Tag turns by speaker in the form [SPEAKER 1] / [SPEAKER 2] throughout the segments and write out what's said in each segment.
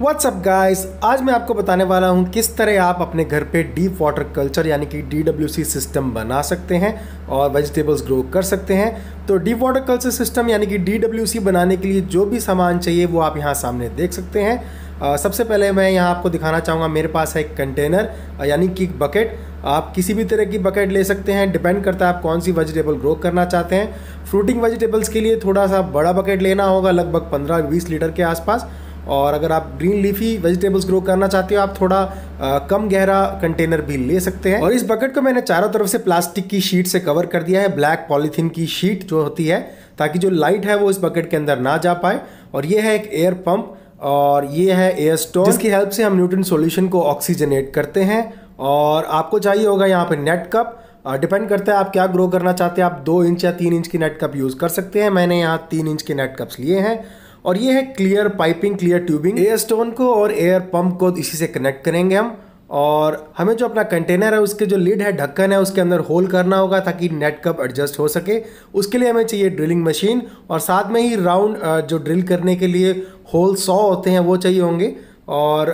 [SPEAKER 1] WhatsApp guys आज मैं आपको बताने वाला हूँ किस तरह आप अपने घर पे डीप वाटर कल्चर यानी कि डी सिस्टम बना सकते हैं और वेजिटेबल्स ग्रो कर सकते हैं तो डीप वाटर कल्चर सिस्टम यानी कि डी बनाने के लिए जो भी सामान चाहिए वो आप यहाँ सामने देख सकते हैं आ, सबसे पहले मैं यहाँ आपको दिखाना चाहूँगा मेरे पास है एक कंटेनर यानी कि बकेट आप किसी भी तरह की बकेट ले सकते हैं डिपेंड करता है आप कौन सी वेजिटेबल ग्रो करना चाहते हैं फ्रूटिंग वेजिटेबल्स के लिए थोड़ा सा बड़ा बकेट लेना होगा लगभग पंद्रह बीस लीटर के आसपास और अगर आप ग्रीन लीफी वेजिटेबल्स ग्रो करना चाहते हो आप थोड़ा आ, कम गहरा कंटेनर भी ले सकते हैं और इस बकेट को मैंने चारों तरफ से प्लास्टिक की शीट से कवर कर दिया है ब्लैक पॉलीथीन की शीट जो होती है ताकि जो लाइट है वो इस बकेट के अंदर ना जा पाए और ये है एक एयर पम्प और ये है एयर स्टोर जिसकी हेल्प से हम न्यूट्रन सोल्यूशन को ऑक्सीजनेट करते हैं और आपको चाहिए होगा यहाँ पर नेट कप डिपेंड करता है आप क्या ग्रो करना चाहते हैं आप दो इंच या तीन इंच की नेट कप यूज़ कर सकते हैं मैंने यहाँ तीन इंच के नेट कप्स लिए हैं और ये है clear piping clear tubing air stone को और एयर पंप को इसी से कनेक्ट करेंगे हम और हमें जो अपना कंटेनर है उसके जो लिड है ढक्कन है उसके अंदर होल करना होगा ताकि नेट कप एडजस्ट हो सके उसके लिए हमें चाहिए ड्रिलिंग मशीन और साथ में ही राउंड जो ड्रिल करने के लिए होल सौ होते हैं वो चाहिए होंगे और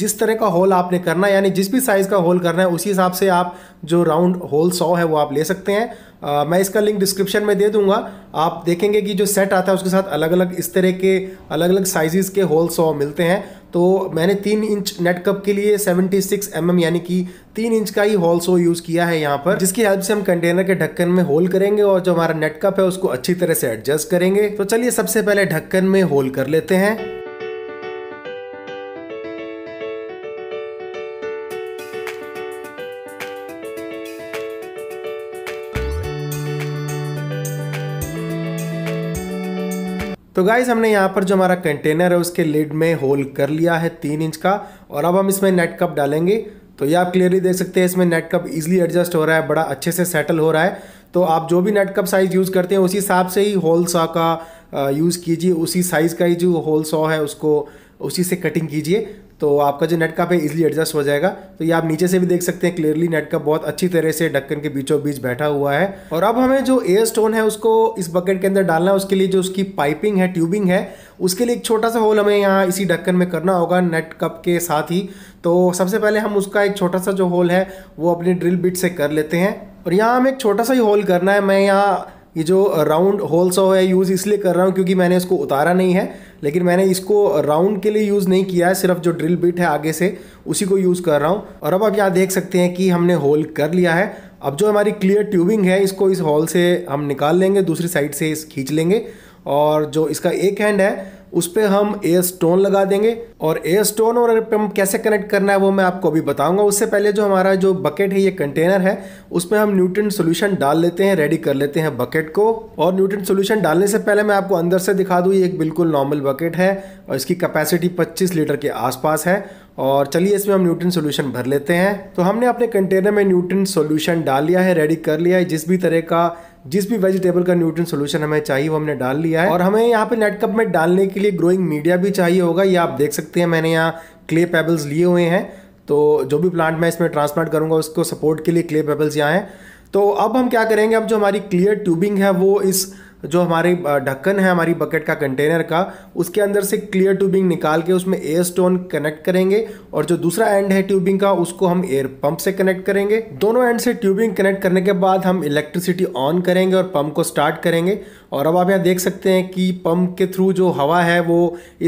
[SPEAKER 1] जिस तरह का होल आपने करना है यानी जिस भी साइज़ का होल करना है उसी हिसाब से आप जो राउंड होल सौ है वो आप ले सकते हैं आ, मैं इसका लिंक डिस्क्रिप्शन में दे दूंगा आप देखेंगे कि जो सेट आता है उसके साथ अलग अलग इस तरह के अलग अलग साइजेस के होल सौ मिलते हैं तो मैंने तीन इंच नेट कप के लिए 76 सिक्स mm यानी कि तीन इंच का ही होल सो यूज़ किया है यहाँ पर जिसकी हेल्प से हम कंटेनर के ढक्कन में होल करेंगे और जो हमारा नेट कप है उसको अच्छी तरह से एडजस्ट करेंगे तो चलिए सबसे पहले ढक्कन में होल कर लेते हैं तो गाइज हमने यहाँ पर जो हमारा कंटेनर है उसके लिड में होल कर लिया है तीन इंच का और अब हम इसमें नेट कप डालेंगे तो ये आप क्लियरली देख सकते हैं इसमें नेट कप इजीली एडजस्ट हो रहा है बड़ा अच्छे से सेटल हो रहा है तो आप जो भी नेट कप साइज़ यूज़ करते हैं उसी हिसाब से ही होल सॉ का यूज़ कीजिए उसी साइज़ का ही जो होल सॉ है उसको उसी से कटिंग कीजिए तो आपका जो नेट कप है इजिली एडजस्ट हो जाएगा तो ये आप नीचे से भी देख सकते हैं क्लियरली नेट कप बहुत अच्छी तरह से ढक्कन के बीचों बीच बैठा हुआ है और अब हमें जो एयर स्टोन है उसको इस बकेट के अंदर डालना है उसके लिए जो उसकी पाइपिंग है ट्यूबिंग है उसके लिए एक छोटा सा होल हमें यहाँ इसी ढक्कन में करना होगा नेट कप के साथ ही तो सबसे पहले हम उसका एक छोटा सा जो होल है वो अपने ड्रिल बिट से कर लेते हैं और यहाँ हमें एक छोटा सा ही होल करना है मैं यहाँ ये जो राउंड होल सा है यूज़ इसलिए कर रहा हूँ क्योंकि मैंने इसको उतारा नहीं है लेकिन मैंने इसको राउंड के लिए यूज़ नहीं किया है सिर्फ जो ड्रिल बिट है आगे से उसी को यूज़ कर रहा हूँ और अब आप यहाँ देख सकते हैं कि हमने होल कर लिया है अब जो हमारी क्लियर ट्यूबिंग है इसको इस हॉल से हम निकाल लेंगे दूसरी साइड से इस खींच लेंगे और जो इसका एक हैंड है उस पर हम एयर स्टोन लगा देंगे और एयर स्टोन और हम कैसे कनेक्ट करना है वो मैं आपको अभी बताऊंगा उससे पहले जो हमारा जो बकेट है ये कंटेनर है उसमें हम न्यूट्रन सोल्यूशन डाल लेते हैं रेडी कर लेते हैं बकेट को और न्यूट्रन सोल्यूशन डालने से पहले मैं आपको अंदर से दिखा दूँ ये एक बिल्कुल नॉर्मल बकेट है और इसकी कैपेसिटी पच्चीस लीटर के आसपास है और चलिए इसमें हम न्यूट्रन सोल्यूशन भर लेते हैं तो हमने अपने कंटेनर में न्यूट्रन सोल्यूशन डाल लिया है रेडी कर लिया है जिस भी तरह का जिस भी वेजिटेबल का न्यूट्रन सोल्यूशन हमें चाहिए वो हमने डाल लिया है और हमें यहाँ पे नेट कप में डालने के लिए ग्रोइंग मीडिया भी चाहिए होगा ये आप देख सकते हैं मैंने यहाँ क्ले पेबल्स लिए हुए हैं तो जो भी प्लांट मैं इसमें ट्रांसप्लांट करूँगा उसको सपोर्ट के लिए क्ले पेबल्स यहाँ हैं तो अब हम क्या करेंगे अब जो हमारी क्लियर ट्यूबिंग है वो इस जो हमारी ढक्कन है हमारी बकेट का कंटेनर का उसके अंदर से क्लियर ट्यूबिंग निकाल के उसमें एयर स्टोन कनेक्ट करेंगे और जो दूसरा एंड है ट्यूबिंग का उसको हम एयर पंप से कनेक्ट करेंगे दोनों एंड से ट्यूबिंग कनेक्ट करने के बाद हम इलेक्ट्रिसिटी ऑन करेंगे और पंप को स्टार्ट करेंगे और अब आप यहाँ देख सकते हैं कि पंप के थ्रू जो हवा है वो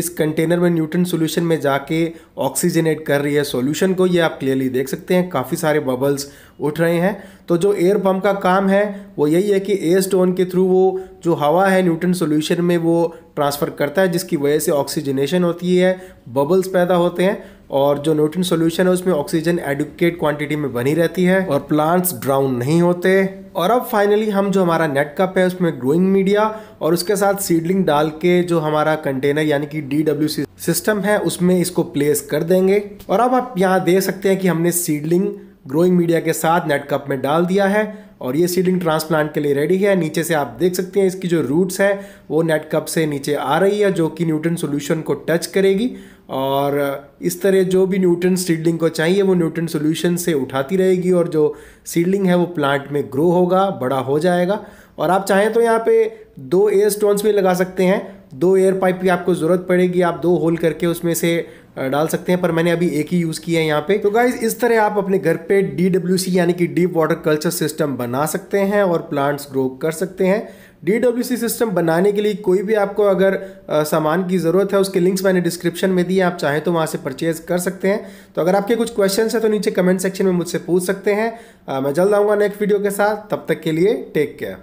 [SPEAKER 1] इस कंटेनर में न्यूट्रन सोल्यूशन में जाके ऑक्सीजनेट कर रही है सॉल्यूशन को ये आप क्लियरली देख सकते हैं काफ़ी सारे बबल्स उठ रहे हैं तो जो एयर पंप का काम है वो यही है कि एयर स्टोन के थ्रू वो जो हवा है न्यूट्रन सॉल्यूशन में वो ट्रांसफ़र करता है जिसकी वजह से ऑक्सीजनेशन होती है बबल्स पैदा होते हैं और जो न्यूट्रिन सोल्यूशन है उसमें ऑक्सीजन एडुकेट क्वांटिटी में बनी रहती है और प्लांट्स ड्राउन नहीं होते और अब फाइनली हम जो हमारा नेट कप है उसमें ग्रोइंग मीडिया और उसके साथ सीडलिंग डाल के जो हमारा कंटेनर यानी कि डी सिस्टम है उसमें इसको प्लेस कर देंगे और अब आप यहाँ देख सकते हैं कि हमने सीडलिंग ग्रोइंग मीडिया के साथ नेट कप में डाल दिया है और ये सीडिंग ट्रांसप्लांट के लिए रेडी है नीचे से आप देख सकते हैं इसकी जो रूट्स है वो नेट कप से नीचे आ रही है जो कि न्यूटन सोल्यूशन को टच करेगी और इस तरह जो भी न्यूटन सीडलिंग को चाहिए वो न्यूटन सोल्यूशन से उठाती रहेगी और जो सीडलिंग है वो प्लांट में ग्रो होगा बड़ा हो जाएगा और आप चाहें तो यहाँ पे दो एयर स्टोन्स भी लगा सकते हैं दो एयर पाइप की आपको ज़रूरत पड़ेगी आप दो होल करके उसमें से डाल सकते हैं पर मैंने अभी एक ही यूज़ किया है यहाँ पे तो गाइज इस तरह आप अपने घर पे डी यानी कि डीप वाटर कल्चर सिस्टम बना सकते हैं और प्लांट्स ग्रो कर सकते हैं डी सिस्टम बनाने के लिए कोई भी आपको अगर सामान की ज़रूरत है उसके लिंक्स मैंने डिस्क्रिप्शन में दिए आप चाहें तो वहाँ से परचेज़ कर सकते हैं तो अगर आपके कुछ क्वेश्चन हैं तो नीचे कमेंट सेक्शन में मुझसे पूछ सकते हैं आ, मैं जल्द आऊँगा नेक्स्ट वीडियो के साथ तब तक के लिए टेक केयर